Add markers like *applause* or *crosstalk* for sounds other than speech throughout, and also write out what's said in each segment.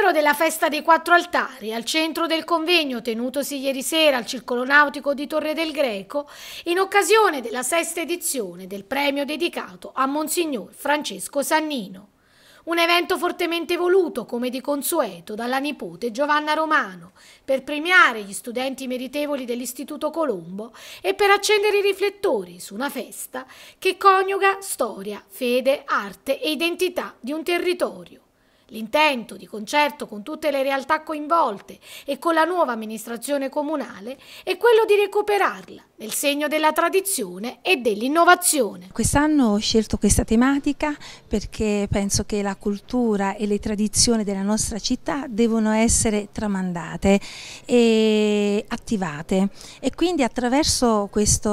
recupero della festa dei quattro altari al centro del convegno tenutosi ieri sera al Circolo Nautico di Torre del Greco in occasione della sesta edizione del premio dedicato a Monsignor Francesco Sannino. Un evento fortemente voluto, come di consueto, dalla nipote Giovanna Romano, per premiare gli studenti meritevoli dell'Istituto Colombo e per accendere i riflettori su una festa che coniuga storia, fede, arte e identità di un territorio. L'intento di concerto con tutte le realtà coinvolte e con la nuova amministrazione comunale è quello di recuperarla nel segno della tradizione e dell'innovazione. Quest'anno ho scelto questa tematica perché penso che la cultura e le tradizioni della nostra città devono essere tramandate e attivate e quindi attraverso questo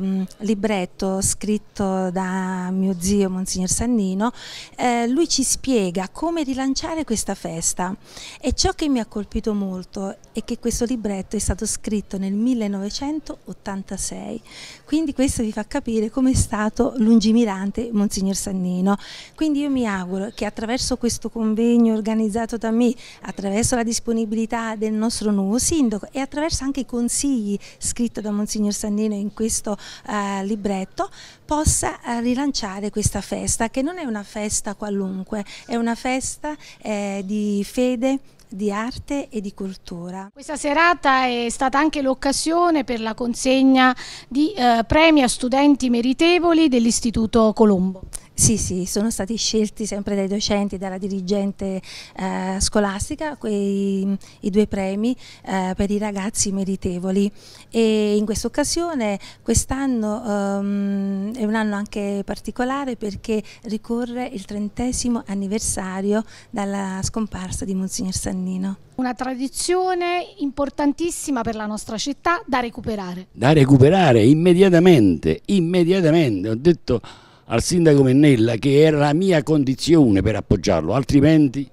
mm, libretto scritto da mio zio Monsignor Sannino eh, lui ci spiega come come rilanciare questa festa e ciò che mi ha colpito molto è che questo libretto è stato scritto nel 1986, quindi questo vi fa capire come è stato lungimirante Monsignor Sannino. Quindi io mi auguro che attraverso questo convegno organizzato da me, attraverso la disponibilità del nostro nuovo sindaco e attraverso anche i consigli scritti da Monsignor Sannino in questo eh, libretto, possa eh, rilanciare questa festa, che non è una festa qualunque, è una festa eh, di fede, di arte e di cultura. Questa serata è stata anche l'occasione per la consegna di eh, premi a studenti meritevoli dell'Istituto Colombo. Sì, sì, sono stati scelti sempre dai docenti, dalla dirigente eh, scolastica, quei, i due premi eh, per i ragazzi meritevoli e in questa occasione quest'anno um, è un anno anche particolare perché ricorre il trentesimo anniversario dalla scomparsa di Monsignor Sannino. Una tradizione importantissima per la nostra città da recuperare. Da recuperare immediatamente, immediatamente, ho detto al sindaco Mennella che era la mia condizione per appoggiarlo, altrimenti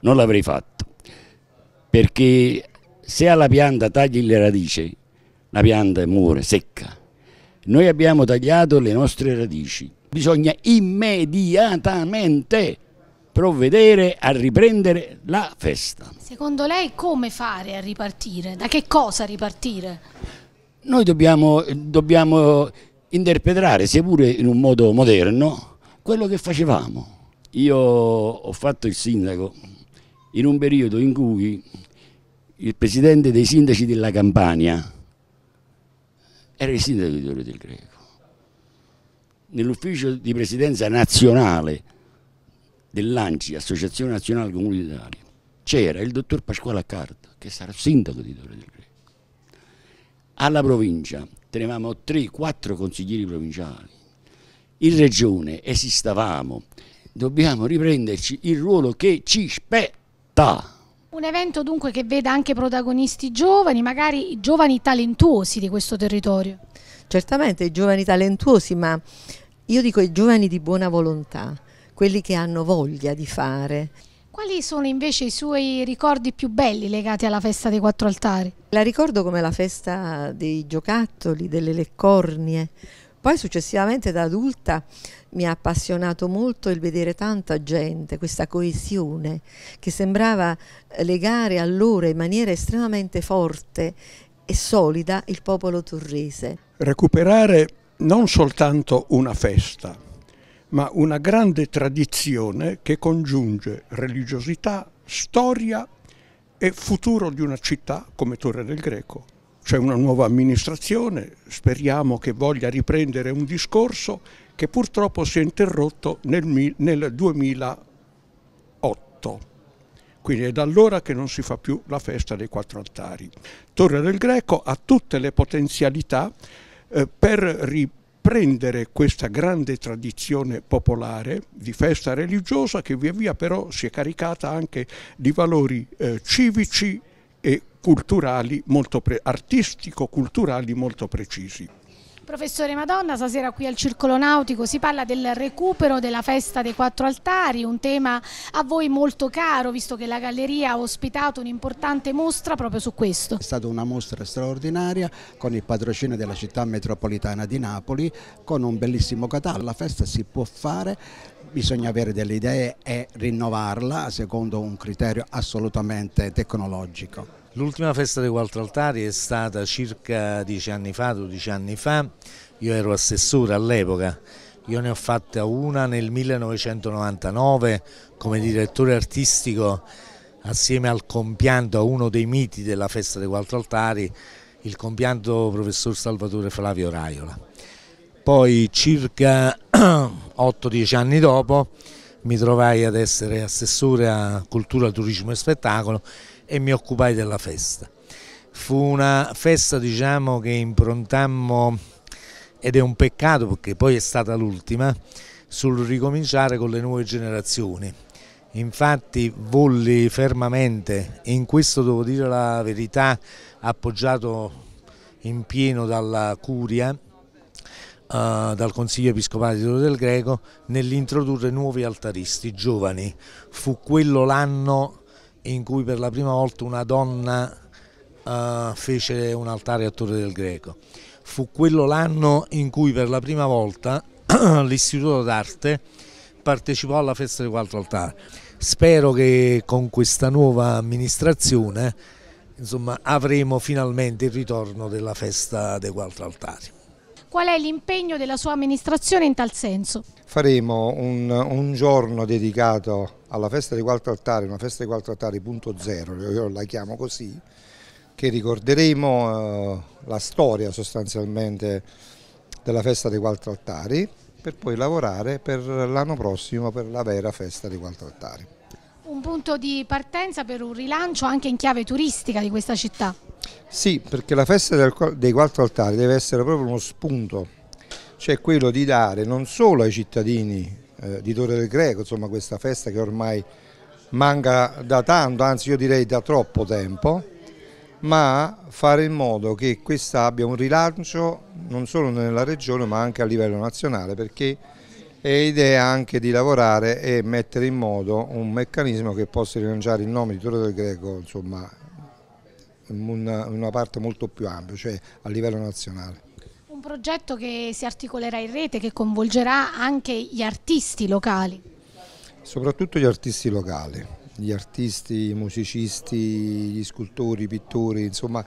non l'avrei fatto. Perché se alla pianta tagli le radici, la pianta muore secca. Noi abbiamo tagliato le nostre radici. Bisogna immediatamente provvedere a riprendere la festa. Secondo lei come fare a ripartire? Da che cosa ripartire? Noi dobbiamo, dobbiamo interpretare, seppure in un modo moderno, quello che facevamo. Io ho fatto il sindaco in un periodo in cui il presidente dei sindaci della Campania era il sindaco di Torre del Greco. Nell'ufficio di presidenza nazionale dell'ANCI, Associazione Nazionale Comuni d'Italia, c'era il dottor Pasquale Accardo, che sarà sindaco di Torre del Greco. Alla provincia tenevamo 3-4 consiglieri provinciali, in regione esistavamo, dobbiamo riprenderci il ruolo che ci spetta. Un evento dunque che veda anche protagonisti giovani, magari giovani talentuosi di questo territorio. Certamente i giovani talentuosi, ma io dico i giovani di buona volontà, quelli che hanno voglia di fare. Quali sono invece i suoi ricordi più belli legati alla festa dei quattro altari? La ricordo come la festa dei giocattoli, delle leccornie. Poi successivamente da adulta mi ha appassionato molto il vedere tanta gente, questa coesione che sembrava legare allora in maniera estremamente forte e solida il popolo torrese. Recuperare non soltanto una festa, ma una grande tradizione che congiunge religiosità, storia e futuro di una città come Torre del Greco. C'è una nuova amministrazione, speriamo che voglia riprendere un discorso che purtroppo si è interrotto nel, nel 2008. Quindi è da allora che non si fa più la festa dei quattro altari. Torre del Greco ha tutte le potenzialità eh, per riprendere prendere questa grande tradizione popolare di festa religiosa che via via però si è caricata anche di valori eh, civici e culturali molto artistico-culturali molto precisi. Professore Madonna, stasera qui al Circolo Nautico si parla del recupero della festa dei quattro altari, un tema a voi molto caro visto che la galleria ha ospitato un'importante mostra proprio su questo. È stata una mostra straordinaria con il patrocinio della città metropolitana di Napoli con un bellissimo catalogo. La festa si può fare, bisogna avere delle idee e rinnovarla secondo un criterio assolutamente tecnologico. L'ultima festa dei quattro altari è stata circa dieci anni fa, 12 anni fa, io ero assessore all'epoca, io ne ho fatta una nel 1999 come direttore artistico assieme al compianto, a uno dei miti della festa dei quattro altari, il compianto professor Salvatore Flavio Raiola. Poi circa 8-10 *clears throat* anni dopo mi trovai ad essere assessore a cultura, turismo e spettacolo e mi occupai della festa. Fu una festa diciamo, che improntammo, ed è un peccato perché poi è stata l'ultima, sul ricominciare con le nuove generazioni. Infatti volli fermamente, in questo devo dire la verità, appoggiato in pieno dalla curia, Uh, dal Consiglio Episcopale di Toro del Greco nell'introdurre nuovi altaristi giovani. Fu quello l'anno in cui per la prima volta una donna uh, fece un altare a Torre del Greco. Fu quello l'anno in cui per la prima volta *clears throat* l'Istituto d'Arte partecipò alla festa dei quattro altari. Spero che con questa nuova amministrazione insomma, avremo finalmente il ritorno della festa dei quattro altari. Qual è l'impegno della sua amministrazione in tal senso? Faremo un, un giorno dedicato alla festa dei quattro altari, una festa dei quattro altari punto zero, io la chiamo così, che ricorderemo eh, la storia sostanzialmente della festa dei quattro altari per poi lavorare per l'anno prossimo per la vera festa dei quattro altari. Un punto di partenza per un rilancio anche in chiave turistica di questa città. Sì, perché la festa dei quattro altari deve essere proprio uno spunto, cioè quello di dare non solo ai cittadini eh, di Torre del Greco, insomma questa festa che ormai manca da tanto, anzi io direi da troppo tempo, ma fare in modo che questa abbia un rilancio non solo nella regione ma anche a livello nazionale perché e idea anche di lavorare e mettere in modo un meccanismo che possa rilanciare il nome di Toro del Greco insomma, in una, una parte molto più ampia, cioè a livello nazionale. Un progetto che si articolerà in rete, che coinvolgerà anche gli artisti locali. Soprattutto gli artisti locali, gli artisti, i musicisti, gli scultori, i pittori, insomma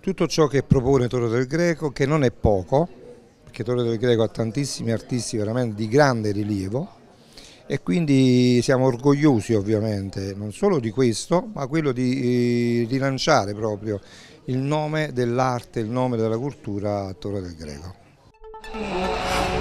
tutto ciò che propone Toro del Greco, che non è poco, perché Torre del Greco ha tantissimi artisti veramente di grande rilievo e quindi siamo orgogliosi ovviamente non solo di questo ma quello di eh, rilanciare proprio il nome dell'arte, il nome della cultura a Torre del Greco.